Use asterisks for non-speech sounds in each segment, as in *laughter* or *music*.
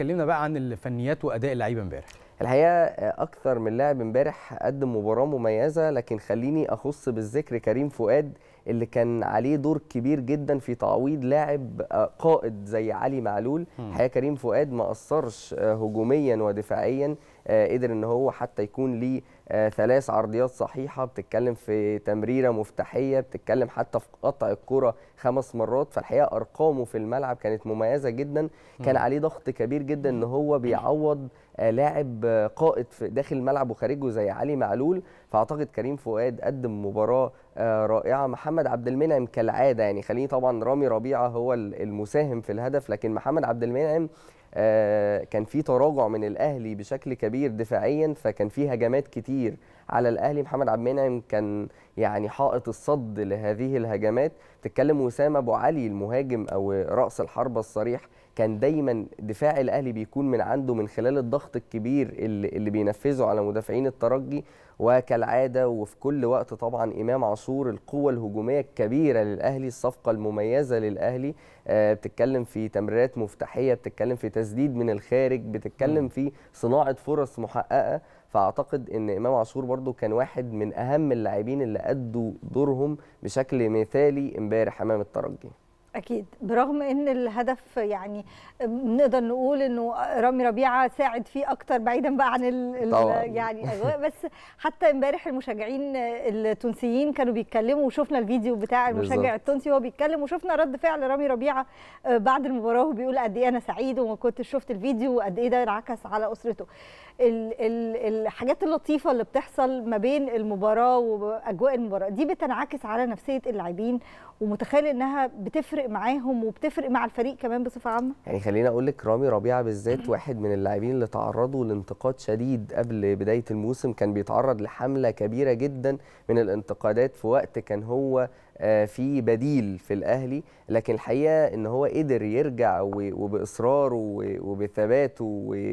كلمنا بقى عن الفنيات واداء اللعيبه امبارح الحقيقه آه، اكثر من لاعب امبارح قدم مباراه مميزه لكن خليني اخص بالذكر كريم فؤاد اللي كان عليه دور كبير جدا في تعويض لاعب آه، قائد زي علي معلول حياة كريم فؤاد ما اثرش آه، هجوميا ودفاعيا آه، قدر ان هو حتى يكون ليه ثلاث عرضيات صحيحه بتتكلم في تمريره مفتاحيه بتتكلم حتى في قطع الكره خمس مرات فالحقيقه ارقامه في الملعب كانت مميزه جدا كان عليه ضغط كبير جدا ان هو بيعوض لاعب قائد في داخل الملعب وخارجه زي علي معلول فاعتقد كريم فؤاد قدم مباراه رائعه محمد محمد عبد المنعم كالعاده يعني خليني طبعا رامي ربيعه هو المساهم في الهدف لكن محمد عبد المنعم آه، كان في تراجع من الاهلي بشكل كبير دفاعيا فكان في هجمات كتير على الاهلي محمد عبد المنعم كان يعني حائط الصد لهذه الهجمات تتكلم وسام ابو علي المهاجم او راس الحربه الصريح كان دايما دفاع الاهلي بيكون من عنده من خلال الضغط الكبير اللي, اللي بينفذه على مدافعين الترجي وكالعاده وفي كل وقت طبعا امام عاشور القوه الهجوميه الكبيره للاهلي الصفقه المميزه للاهلي آه، بتتكلم في تمريرات مفتاحيه بتتكلم في تسديد من الخارج بتتكلم في صناعه فرص محققه فاعتقد ان امام عاشور برده كان واحد من اهم اللاعبين اللي ادوا دورهم بشكل مثالي امبارح امام الترجي اكيد برغم ان الهدف يعني نقدر نقول انه رامي ربيعه ساعد فيه اكتر بعيدا بقى عن الـ الـ يعني *laughs* اجواء بس حتى امبارح المشجعين التونسيين كانوا بيتكلموا وشفنا الفيديو بتاع المشجع بالزبط. التونسي وهو بيتكلم وشفنا رد فعل رامي ربيعه آه، بعد المباراه وبيقول قد ايه انا سعيد وما كنت شفت الفيديو وقد ايه ده انعكس على اسرته الـ الـ الحاجات اللطيفه اللي بتحصل ما بين المباراه واجواء المباراه دي بتنعكس على نفسيه اللاعبين ومتخيل انها بتفرق بتفرق معاهم وبتفرق مع الفريق كمان بصفه عامه يعني خليني اقول لك رامي ربيعه بالذات واحد من اللاعبين اللي تعرضوا لانتقاد شديد قبل بدايه الموسم كان بيتعرض لحمله كبيره جدا من الانتقادات في وقت كان هو آه، في بديل في الاهلي لكن الحقيقه ان هو قدر يرجع وباصراره وبثباته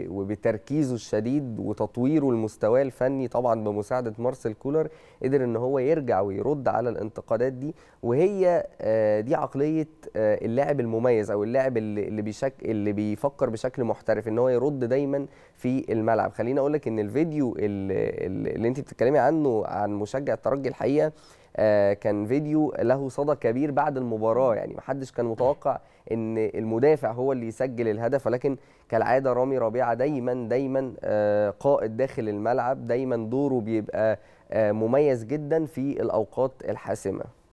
وبتركيزه الشديد وتطويره لمستواه الفني طبعا بمساعده مارسيل كولر قدر ان هو يرجع ويرد على الانتقادات دي وهي آه، دي عقليه آه، اللاعب المميز او اللاعب اللي بيشك اللي بيفكر بشكل محترف ان هو يرد دايما في الملعب خليني اقول لك ان الفيديو اللي, اللي انت بتتكلمي عنه عن مشجع الترجي الحقيقه آه، كان فيديو له صدى كبير بعد المباراه يعني ما حدش كان متوقع ان المدافع هو اللي يسجل الهدف ولكن كالعاده رامي ربيعه دايما دايما آه، قائد داخل الملعب دايما دوره بيبقى آه، مميز جدا في الاوقات الحاسمه